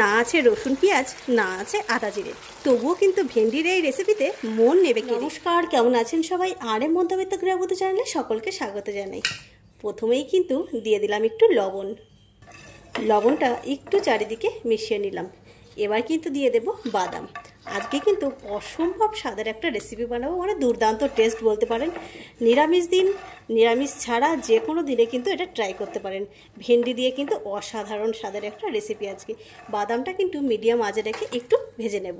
না আছে রসুন পেঁয়াজ না আছে আদা জিরে তবুও কিন্তু ভেন্ডির এই রেসিপিতে মন নেবে নমস্কার কেমন আছেন সবাই আর মধ্যবিত্ত গৃহবত চ্যানেলে সকলকে স্বাগত জানাই প্রথমেই কিন্তু দিয়ে দিলাম একটু লবণ লবণটা একটু চারিদিকে মিশিয়ে নিলাম এবার কিন্তু দিয়ে দেব বাদাম আজকে কিন্তু অসম্ভব স্বাদের একটা রেসিপি বানাবো মানে দুর্দান্ত টেস্ট বলতে পারেন নিরামিষ দিন নিরামিষ ছাড়া যে কোনো দিনে কিন্তু এটা ট্রাই করতে পারেন ভেন্ডি দিয়ে কিন্তু অসাধারণ স্বাদের একটা রেসিপি আজকে বাদামটা কিন্তু মিডিয়াম আজে রেখে একটু ভেজে নেব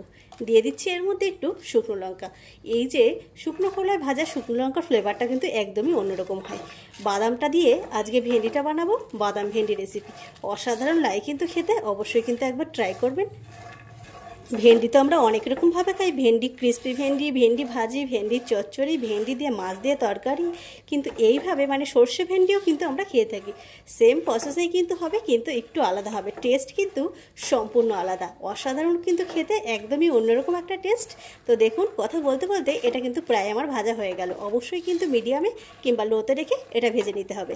দিয়ে দিচ্ছি এর মধ্যে একটু শুকনো লঙ্কা এই যে শুকনো খোলায় ভাজা শুকনো লঙ্কার ফ্লেভারটা কিন্তু একদমই অন্যরকম হয় বাদামটা দিয়ে আজকে ভেন্ডিটা বানাবো বাদাম ভেন্ডি রেসিপি অসাধারণ লাই কিন্তু খেতে অবশ্যই কিন্তু একবার ট্রাই করবেন ভেন্ডি তো আমরা অনেক রকমভাবে খাই ভেন্ডি ক্রিস্পি ভেন্ডি ভেন্ডি ভাজি ভেন্ডির চচ্চড়ি ভেন্ডি দিয়ে মাছ দিয়ে তরকারি কিন্তু এইভাবে মানে সর্ষে ভেন্ডিও কিন্তু আমরা খেয়ে থাকি সেম প্রসেসেই কিন্তু হবে কিন্তু একটু আলাদা হবে টেস্ট কিন্তু সম্পূর্ণ আলাদা অসাধারণ কিন্তু খেতে একদমই অন্যরকম একটা টেস্ট তো দেখুন কথা বলতে বলতে এটা কিন্তু প্রায় আমার ভাজা হয়ে গেল অবশ্যই কিন্তু মিডিয়ামে কিংবা লোতে রেখে এটা ভেজে নিতে হবে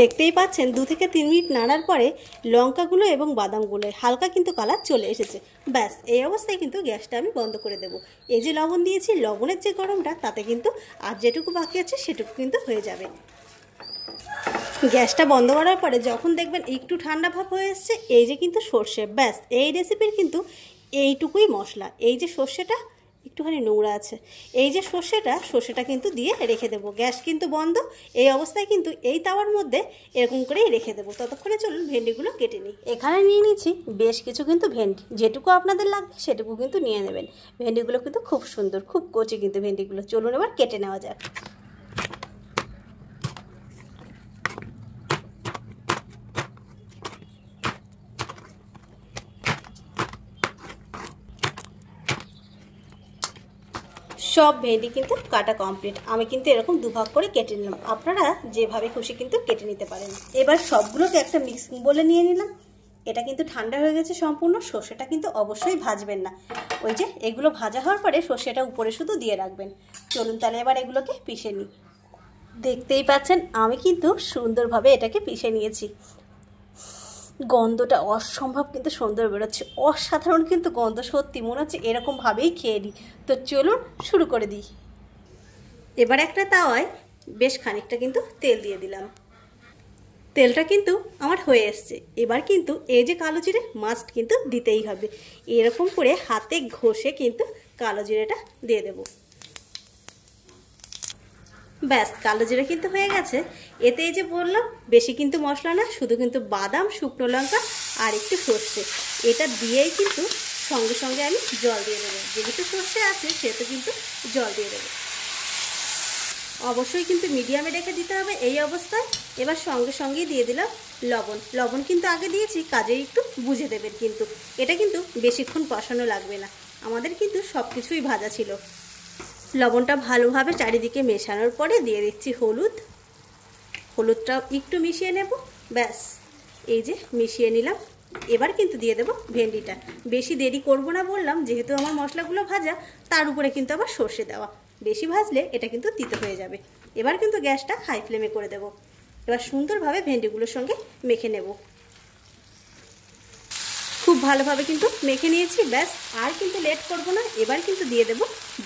দেখতেই পাচ্ছেন দু থেকে তিন মিনিট নাড়ার পরে লঙ্কাগুলো এবং বাদামগুলো হালকা কিন্তু কালার চলে এসেছে ব্যাস এই অবস্থায় কিন্তু গ্যাসটা আমি বন্ধ করে দেবো এই যে লবণ দিয়েছি লবণের যে গরমটা তাতে কিন্তু আর যেটুকু বাকি আছে সেটুকু কিন্তু হয়ে যাবে গ্যাসটা বন্ধ করার পরে যখন দেখবেন একটু ঠান্ডা ভাব হয়ে এসছে এই যে কিন্তু সর্ষে ব্যাস এই রেসিপির কিন্তু এইটুকুই মশলা এই যে সর্ষেটা একটুখানি নোংরা আছে এই যে সর্ষেটা সর্ষেটা কিন্তু দিয়ে রেখে দেবো গ্যাস কিন্তু বন্ধ এই অবস্থায় কিন্তু এই তাওয়ার মধ্যে এরকম করেই রেখে দেবো ততক্ষণে চলুন ভেন্ডিগুলো কেটে নিই এখানে নিয়ে নিচ্ছি বেশ কিছু কিন্তু ভেন্ডি যেটুকু আপনাদের লাগবে সেটুকু কিন্তু নিয়ে নেবেন ভেন্ডিগুলো কিন্তু খুব সুন্দর খুব কচি কিন্তু ভেন্ডিগুলো চলুন এবার কেটে নেওয়া যাক সব ভেন্ডি কিন্তু কাটা কমপ্লিট আমি কিন্তু এরকম দুভাগ করে কেটে নিলাম আপনারা যেভাবে খুশি কিন্তু কেটে নিতে পারেন এবার সবগুলোকে একটা মিক্স বলে নিয়ে নিলাম এটা কিন্তু ঠান্ডা হয়ে গেছে সম্পূর্ণ সর্ষেটা কিন্তু অবশ্যই ভাজবেন না ওই যে এগুলো ভাজা হওয়ার পরে সর্ষেটা উপরে শুধু দিয়ে রাখবেন চলুন তাহলে এবার এগুলোকে পিষে নিই দেখতেই পাচ্ছেন আমি কিন্তু সুন্দরভাবে এটাকে পিষে নিয়েছি গন্ধটা অসম্ভব কিন্তু সুন্দর বেরোচ্ছে অসাধারণ কিন্তু গন্ধ সত্যি মনে হচ্ছে এরকমভাবেই খেয়ে নিই তো চলুন শুরু করে দিই এবার একটা তাওয়ায় বেশ খানিকটা কিন্তু তেল দিয়ে দিলাম তেলটা কিন্তু আমার হয়ে এসছে এবার কিন্তু এই যে কালো জিরে মাস্ট কিন্তু দিতেই হবে এরকম করে হাতে ঘষে কিন্তু কালো জিরেটা দিয়ে দেবো ব্যাস কালো জিরা কিন্তু হয়ে গেছে এতে এই যে বললাম বেশি কিন্তু মশলা না শুধু কিন্তু বাদাম শুকনো লঙ্কা আর একটু সর্ষে এটা দিয়েই কিন্তু সঙ্গে সঙ্গে আমি জল দিয়ে দেবো যেহেতু সর্ষে আছে সেহেতু কিন্তু জল দিয়ে দেবো অবশ্যই কিন্তু মিডিয়ামে রেখে দিতে হবে এই অবস্থায় এবার সঙ্গে সঙ্গেই দিয়ে দিলাম লবণ লবণ কিন্তু আগে দিয়েছি কাজেই একটু বুঝে দেবেন কিন্তু এটা কিন্তু বেশিক্ষণ কষানো লাগবে না আমাদের কিন্তু সব কিছুই ভাজা ছিল লবণটা ভালোভাবে চারিদিকে মেশানোর পরে দিয়ে দিচ্ছি হলুদ হলুদটাও একটু মিশিয়ে নেব ব্যাস এই যে মিশিয়ে নিলাম এবার কিন্তু দিয়ে দেব ভেন্ডিটা বেশি দেরি করব না বললাম যেহেতু আমার মশলাগুলো ভাজা তার উপরে কিন্তু আবার সর্ষে দেওয়া বেশি ভাজলে এটা কিন্তু তিতে হয়ে যাবে এবার কিন্তু গ্যাসটা হাই ফ্লেমে করে দেব এবার সুন্দরভাবে ভেন্ডিগুলোর সঙ্গে মেখে নেব খুব ভালোভাবে কিন্তু মেখে নিয়েছি ব্যাস আর কিন্তু লেট করব না এবার কিন্তু দিয়ে দেব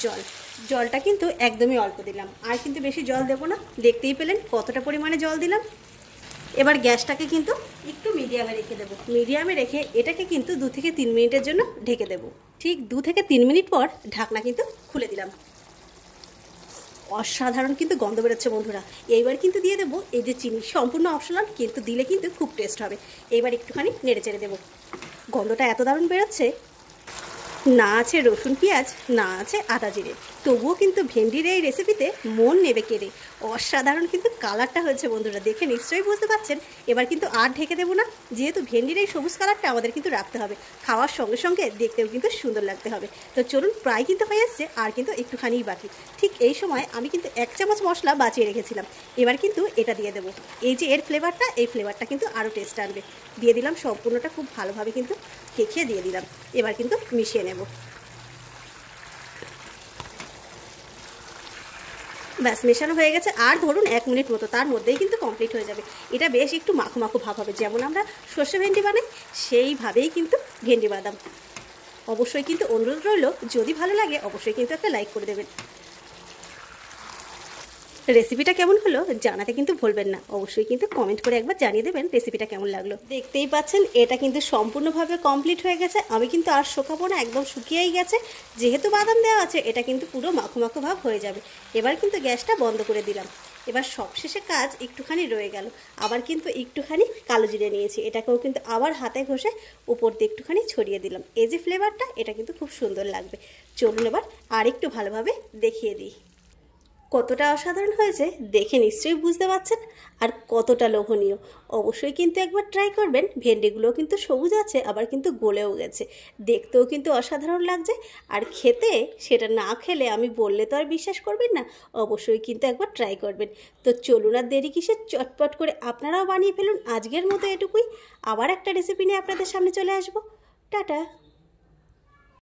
জল জলটা কিন্তু একদমই অল্প দিলাম আর কিন্তু বেশি জল দেবো না দেখতেই পেলেন কতটা পরিমাণে জল দিলাম এবার গ্যাসটাকে কিন্তু একটু মিডিয়ামে রেখে দেবো মিডিয়ামে রেখে এটাকে কিন্তু দু থেকে তিন মিনিটের জন্য ঢেকে দেব ঠিক দু থেকে তিন মিনিট পর ঢাকনা কিন্তু খুলে দিলাম অসাধারণ কিন্তু গন্ধ বেরোচ্ছে বন্ধুরা এইবার কিন্তু দিয়ে দেবো এই যে চিনি সম্পূর্ণ অপশনাল কিন্তু দিলে কিন্তু খুব টেস্ট হবে এইবার একটুখানি নেড়ে চেড়ে দেবো গন্ধটা এত দারুণ বেরোচ্ছে না আছে রসুন পেঁয়াজ না আছে আদা জিরে তবুও কিন্তু ভেন্ডির এই রেসিপিতে মন নেবে কেড়ে অসাধারণ কিন্তু কালারটা হয়েছে বন্ধুরা দেখে নিশ্চয়ই বুঝতে পারছেন এবার কিন্তু আর ঢেকে দেবো না যেহেতু ভেন্ডির এই সবুজ কালারটা আমাদের কিন্তু রাখতে হবে খাওয়ার সঙ্গে সঙ্গে দেখতেও কিন্তু সুন্দর লাগতে হবে তো চলুন প্রায় কিন্তু হয়ে আসছে আর কিন্তু একটুখানিই বাকি ঠিক এই সময় আমি কিন্তু এক চামচ মশলা বাঁচিয়ে রেখেছিলাম এবার কিন্তু এটা দিয়ে দেবো এই যে এর ফ্লেভারটা এই ফ্লেভারটা কিন্তু আরও টেস্ট আনবে দিয়ে দিলাম সম্পূর্ণটা খুব ভালোভাবে কিন্তু কেখে দিয়ে দিলাম এবার কিন্তু মিশিয়ে নেব নেব ব্যাস মেশানো হয়ে গেছে আর ধরুন এক মিনিট মতো তার মধ্যেই কিন্তু কমপ্লিট হয়ে যাবে এটা বেশ একটু মাখো মাখো ভাব হবে যেমন আমরা সর্ষে ভেন্ডি বানাই সেইভাবেই কিন্তু ভেন্ডি বাদাম অবশ্যই কিন্তু অনুরোধ রইল যদি ভালো লাগে অবশ্যই কিন্তু একটা লাইক করে দেবেন রেসিপিটা কেমন হলো জানাতে কিন্তু ভুলবেন না অবশ্যই কিন্তু কমেন্ট করে একবার জানিয়ে দেবেন রেসিপিটা কেমন লাগলো দেখতেই পাচ্ছেন এটা কিন্তু সম্পূর্ণভাবে কমপ্লিট হয়ে গেছে আমি কিন্তু আর শোকাবো না একদম শুকিয়েই গেছে যেহেতু বাদাম দেওয়া আছে এটা কিন্তু পুরো মাখো মাখো ভাব হয়ে যাবে এবার কিন্তু গ্যাসটা বন্ধ করে দিলাম এবার সবশেষে কাজ একটুখানি রয়ে গেল আবার কিন্তু একটুখানি কালো জিরে নিয়েছি এটাকেও কিন্তু আবার হাতে ঘষে উপর দিয়ে একটুখানি ছড়িয়ে দিলাম এই যে ফ্লেভারটা এটা কিন্তু খুব সুন্দর লাগবে চলুন এবার আর একটু ভালোভাবে দেখিয়ে দিই কতটা অসাধারণ হয়েছে দেখে নিশ্চয়ই বুঝতে পারছেন আর কতটা লোভনীয় অবশ্যই কিন্তু একবার ট্রাই করবেন ভেন্ডিগুলো কিন্তু সবুজ আছে আবার কিন্তু গলেও গেছে দেখতেও কিন্তু অসাধারণ লাগছে আর খেতে সেটা না খেলে আমি বললে তো আর বিশ্বাস করবেন না অবশ্যই কিন্তু একবার ট্রাই করবেন তো চলুন আর দেরি কিসে চটপট করে আপনারাও বানিয়ে ফেলুন আজকের মতো এটুকুই আবার একটা রেসিপি নিয়ে আপনাদের সামনে চলে আসবো টাটা